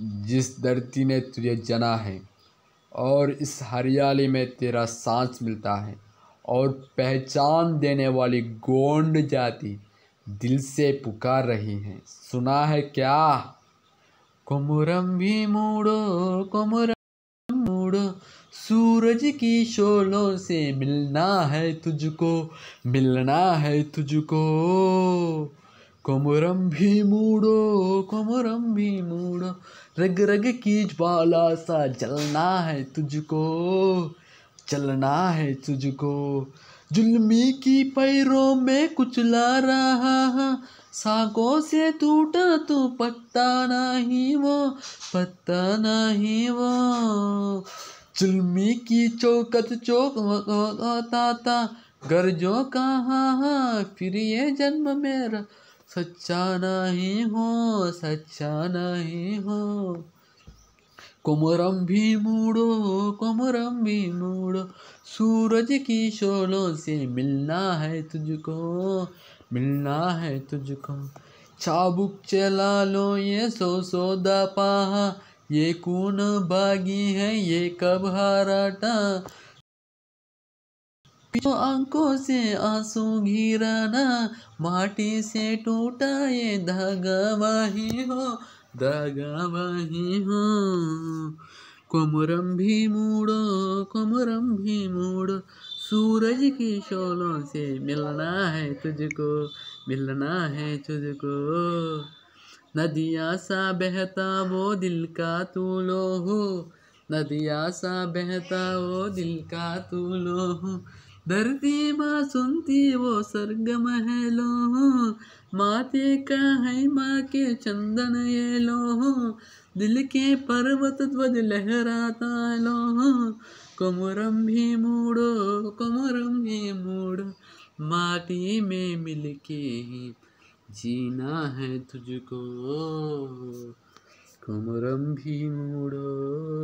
जिस धरती ने तुझे जना है और इस हरियाली में तेरा सांस मिलता है और पहचान देने वाली गोंड जाति दिल से पुकार रही है सुना है क्या कुमरम भी मूड़ो कुमरम मूड़ो सूरज की शोलों से मिलना है तुझको मिलना है तुझको कोमरम मूडो कोमरम मूडो रग रग की ज्वाला सा जलना है तुझको चलना है तुझको जुल्मी की पैरों में कुचला रहा है सागों से टूटा तू तो पत्ता नहीं वो पत्ता नहीं वो जुल्मी की चौकत चौक होता था गर्जों कहा फिर ये जन्म मेरा सच्चा नहीं हो सच्चा नहीं हो कोमरम भी मूड़ो कोमरम भी मूड़ो सूरज की शोलों से मिलना है तुझको मिलना है तुझको चाबुक चला लो ये सो सो दापा ये कौन बागी है ये कब हराटा जो आंखों से आंसू घिराना माटी से टूटा ये धागा वही हो धागा वही हो कुमरम भी मूड़ो कुमरम भी मूड़ो सूरज की शोलों से मिलना है तुझको मिलना है तुझको नदिया सा बहता वो दिल का तू लो हो नदिया सा बहता वो दिल का तू लो हो धरती माँ सुनती वो स्वर्ग महलो माते का है माँ के चंदन ये लो दिल के पर्वत ध्वज लहराता लो लो कोमरम भी मूड़ो कोमरम भी मूड़ो माटी में मिलके ही जीना है तुझको कमरम भी मूड़ो